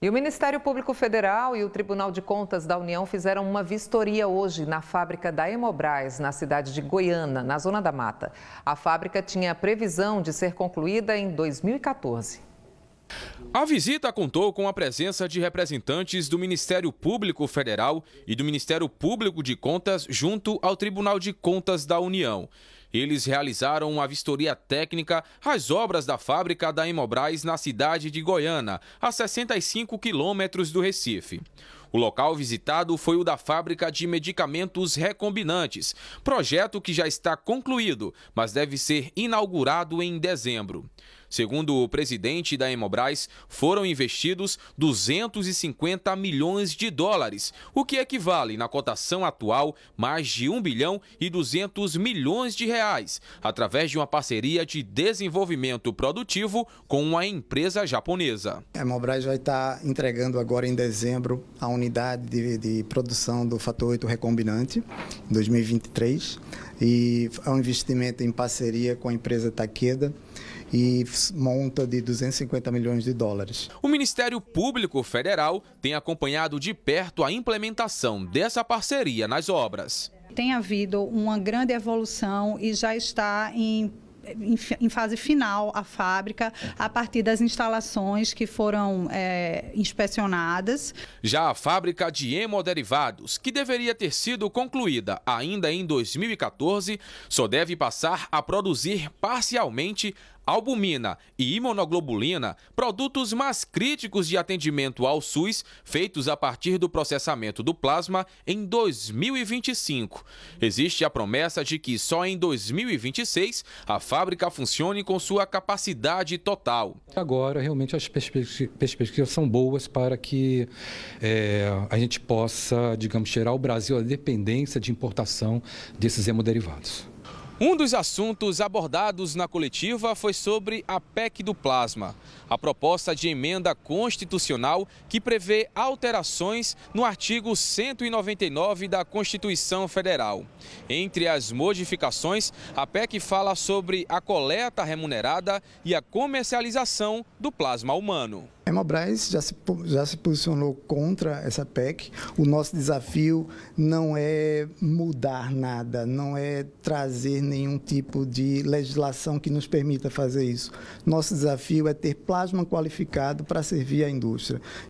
E o Ministério Público Federal e o Tribunal de Contas da União fizeram uma vistoria hoje na fábrica da Hemobras, na cidade de Goiânia, na Zona da Mata. A fábrica tinha a previsão de ser concluída em 2014. A visita contou com a presença de representantes do Ministério Público Federal e do Ministério Público de Contas junto ao Tribunal de Contas da União. Eles realizaram uma vistoria técnica às obras da fábrica da Hemobras na cidade de Goiânia, a 65 quilômetros do Recife. O local visitado foi o da fábrica de medicamentos recombinantes, projeto que já está concluído, mas deve ser inaugurado em dezembro. Segundo o presidente da Hemobras, foram investidos 250 milhões de dólares, o que equivale, na cotação atual, mais de 1 bilhão e 200 milhões de reais, através de uma parceria de desenvolvimento produtivo com a empresa japonesa. A Hemobras vai estar entregando agora em dezembro a unidade de, de produção do fator 8 recombinante, em 2023, e é um investimento em parceria com a empresa Takeda e monta de 250 milhões de dólares. O Ministério Público Federal tem acompanhado de perto a implementação dessa parceria nas obras. Tem havido uma grande evolução e já está em em fase final a fábrica a partir das instalações que foram é, inspecionadas. Já a fábrica de hemoderivados, que deveria ter sido concluída ainda em 2014, só deve passar a produzir parcialmente albumina e imunoglobulina, produtos mais críticos de atendimento ao SUS, feitos a partir do processamento do plasma em 2025. Existe a promessa de que só em 2026 a fábrica funcione com sua capacidade total. Agora, realmente, as perspectivas são boas para que é, a gente possa, digamos, tirar o Brasil a dependência de importação desses hemoderivados. Um dos assuntos abordados na coletiva foi sobre a PEC do plasma, a proposta de emenda constitucional que prevê alterações no artigo 199 da Constituição Federal. Entre as modificações, a PEC fala sobre a coleta remunerada e a comercialização do plasma humano. A Hemobras já se, já se posicionou contra essa PEC. O nosso desafio não é mudar nada, não é trazer nenhum tipo de legislação que nos permita fazer isso. Nosso desafio é ter plasma qualificado para servir à indústria.